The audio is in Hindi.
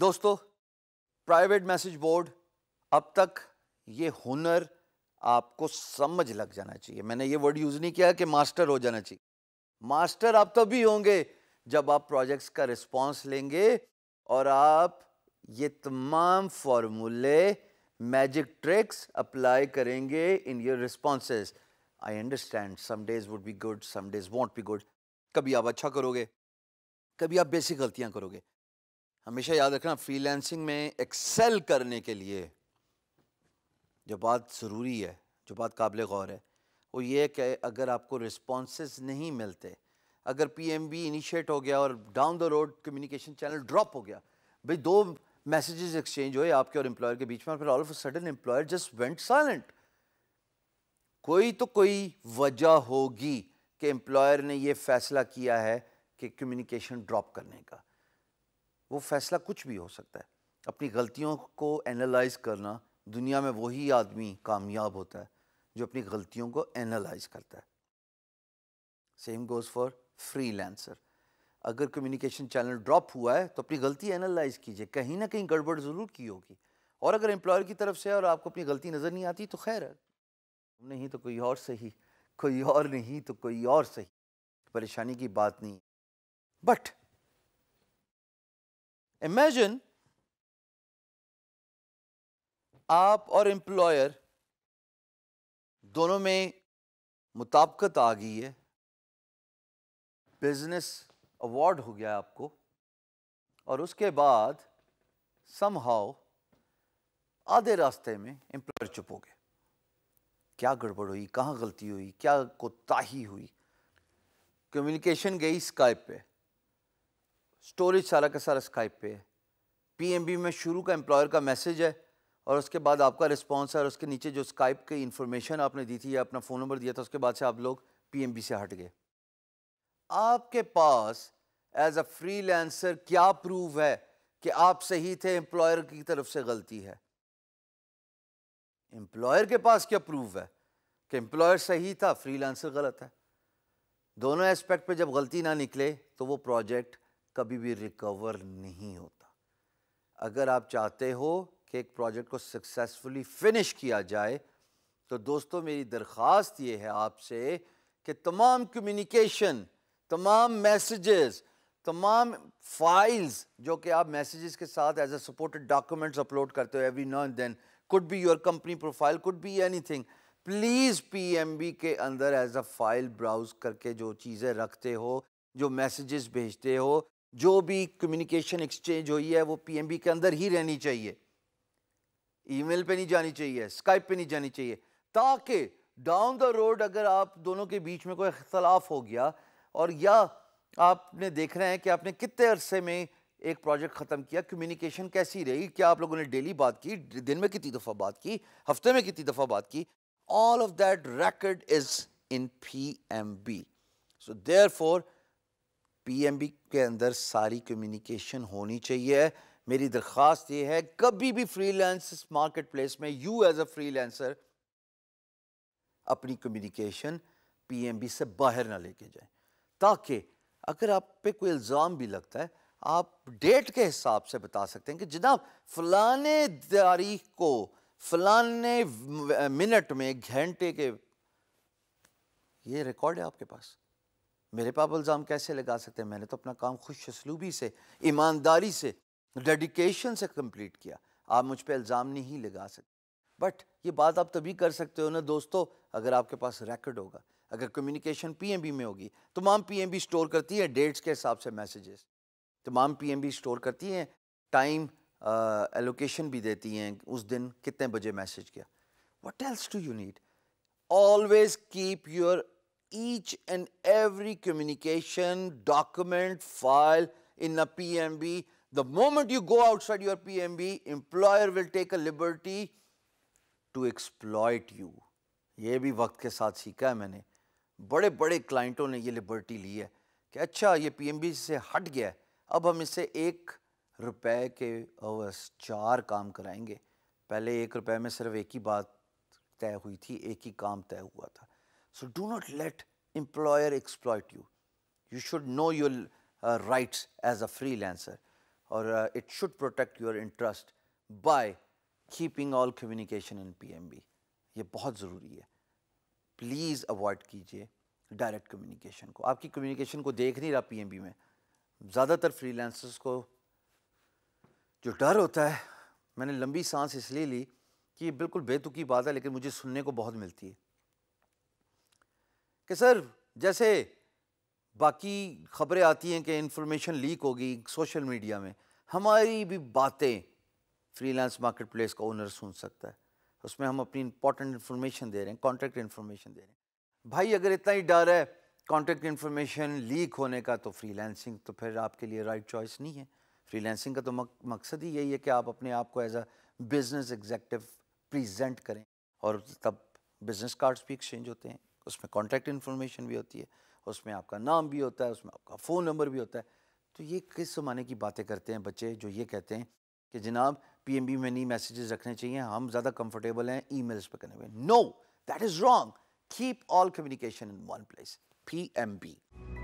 दोस्तों प्राइवेट मैसेज बोर्ड अब तक ये हुनर आपको समझ लग जाना चाहिए मैंने ये वर्ड यूज़ नहीं किया कि मास्टर हो जाना चाहिए मास्टर आप तभी होंगे जब आप प्रोजेक्ट्स का रिस्पांस लेंगे और आप ये तमाम फॉर्मूले मैजिक ट्रिक्स अप्लाई करेंगे in your responses I understand some days would be good some days won't be good कभी आप अच्छा करोगे कभी आप बेसिक गलतियां करोगे हमेशा याद रखना फ्रीलैंसिंग में एक्सेल करने के लिए जो बात ज़रूरी है जो बात काबिल गौर है वो ये है कि अगर आपको रिस्पॉन्स नहीं मिलते अगर पीएमबी इनिशिएट हो गया और down the road communication channel drop हो गया भाई दो मैसेजेस एक्सचेंज हुए आपके और एम्प्लॉयर के बीच में फिर all of sudden employer just went silent कोई तो कोई वजह होगी कि एम्प्लॉयर ने ये फैसला किया है कि कम्युनिकेशन ड्रॉप करने का वो फैसला कुछ भी हो सकता है अपनी गलतियों को एनालाइज करना दुनिया में वही आदमी कामयाब होता है जो अपनी गलतियों को एनालाइज करता है same goes for freelancer अगर कम्युनिकेशन चैनल ड्रॉप हुआ है तो अपनी गलती एनालाइज कीजिए कहीं ना कहीं गड़बड़ ज़रूर की होगी और अगर एम्प्लॉयर की तरफ से और आपको अपनी गलती नज़र नहीं आती तो खैर नहीं तो कोई और सही कोई और नहीं तो कोई और सही परेशानी की बात नहीं बट इमेजिन आप और एम्प्लॉयर दोनों में मुताबकत आ गई है बिजनेस अवार्ड हो गया आपको और उसके बाद सम हाउ आधे रास्ते में एम्प्लॉयर चुप हो गए क्या गड़बड़ हुई कहाँ गलती हुई क्या कोताही हुई कम्युनिकेशन गई स्काइप पे स्टोरेज सारा का सारा स्काइप पे है पीएमबी में शुरू का एम्प्लॉयर का मैसेज है और उसके बाद आपका रिस्पॉन्स है और उसके नीचे जो स्काइप की इन्फॉर्मेशन आपने दी थी या अपना फ़ोन नंबर दिया था उसके बाद से आप लोग पीएमबी से हट गए आपके पास एज अ फ्री क्या प्रूव है कि आप सही थे एम्प्लॉयर की तरफ से गलती है एम्प्लॉयर के पास क्या प्रूव है कि एम्प्लॉयर सही था फ्रीलांसर गलत है दोनों एस्पेक्ट पे जब गलती ना निकले तो वो प्रोजेक्ट कभी भी रिकवर नहीं होता अगर आप चाहते हो कि एक प्रोजेक्ट को सक्सेसफुली फिनिश किया जाए तो दोस्तों मेरी दरख्वास्त ये है आपसे कि तमाम कम्युनिकेशन तमाम मैसेजेस तमाम फाइल्स जो कि आप मैसेजेस के साथ as a supported documents upload करते हो every now and then could be your company profile could be anything please PMB के अंदर एज अ फाइल ब्राउज करके जो चीज़ें रखते हो जो मैसेजेस भेजते हो जो भी कम्युनिकेशन एक्सचेंज हुई है वो पीएमबी के अंदर ही रहनी चाहिए ईमेल पे नहीं जानी चाहिए स्काइप पे नहीं जानी चाहिए ताकि डाउन द रोड अगर आप दोनों के बीच में कोई अख्तलाफ हो गया और या आपने देख रहे हैं कि आपने कितने अरसे में एक प्रोजेक्ट ख़त्म किया कम्युनिकेशन कैसी रही क्या आप लोगों ने डेली बात की दिन में कितनी दफ़ा बात की हफ्ते में कितनी दफ़ा बात की all of that racked is in P M B so there for PMB के अंदर सारी कम्युनिकेशन होनी चाहिए मेरी दरख्वास्त ये है कभी भी फ्रीलांस मार्केट प्लेस में यू एज अ फ्रीलांसर अपनी कम्युनिकेशन पीएमबी से बाहर ना लेके जाएं ताकि अगर आप पे कोई इल्ज़ाम भी लगता है आप डेट के हिसाब से बता सकते हैं कि जनाब फलाने तारीख को फलाने मिनट में घंटे के ये रिकॉर्ड है आपके पास मेरे पाप इल्ज़ाम कैसे लगा सकते हैं मैंने तो अपना काम खुश असलूबी से ईमानदारी से डेडिकेशन से कंप्लीट किया आप मुझ पर इल्ज़ाम नहीं लगा सकते बट ये बात आप तभी कर सकते हो ना दोस्तों अगर आपके पास रिकॉर्ड होगा अगर कम्युनिकेशन पीएमबी में होगी तमाम पीएमबी स्टोर करती है डेट्स के हिसाब से मैसेजेस तमाम पीएमबी स्टोर करती हैं टाइम एलोकेशन भी देती हैं उस दिन कितने बजे मैसेज किया what else do you need always keep your each and every communication, document, file in a PMB. The moment you go outside your PMB, employer will take a liberty to exploit you. ये भी वक्त के साथ सीखा है मैंने बड़े बड़े क्लाइंटों ने ये लिबर्टी ली है कि अच्छा ये पीएमबी से हट गया है अब हम इसे एक रुपए के अवर्स चार काम कराएंगे पहले एक रुपए में सिर्फ एक ही बात तय हुई थी एक ही काम तय हुआ था So do not let employer exploit you. You should know your uh, rights as a freelancer or uh, it should protect your interest by keeping all communication in PMB. ye bahut zaruri hai please avoid kijiye direct communication ko aapki communication ko dekh nahi raha pmb mein zyada tar freelancers ko jo dar hota hai maine lambi saans isliye li ki ye bilkul betuki baat hai lekin mujhe sunne ko bahut milti hai कि सर जैसे बाकी खबरें आती हैं कि इन्फॉर्मेशन लीक होगी सोशल मीडिया में हमारी भी बातें फ्रीलांस मार्केट प्लेस का ओनर सुन सकता है उसमें हम अपनी इंपॉर्टेंट इन्फॉर्मेशन दे रहे हैं कॉन्टैक्ट इन्फॉर्मेशन दे रहे हैं भाई अगर इतना ही डर है कॉन्टैक्ट इन्फॉर्मेशन लीक होने का तो फ्रीलांसिंग तो फिर आपके लिए राइट right चॉइस नहीं है फ्रीलांसिंग का तो मक, मकसद ही यही है कि आप अपने आप को as a business executive present करें और तब बिज़नेस कार्ड्स भी एक्सचेंज होते हैं उसमें कॉन्टैक्ट इन्फॉर्मेशन भी होती है उसमें आपका नाम भी होता है उसमें आपका फ़ोन नंबर भी होता है तो ये किस ज़माने की बातें करते हैं बच्चे जो ये कहते हैं कि जनाब पीएमबी में नहीं मैसेजेस रखने चाहिए हम ज़्यादा कंफर्टेबल हैं ईमेल्स पे करने में no that is wrong keep all communication in one place PMB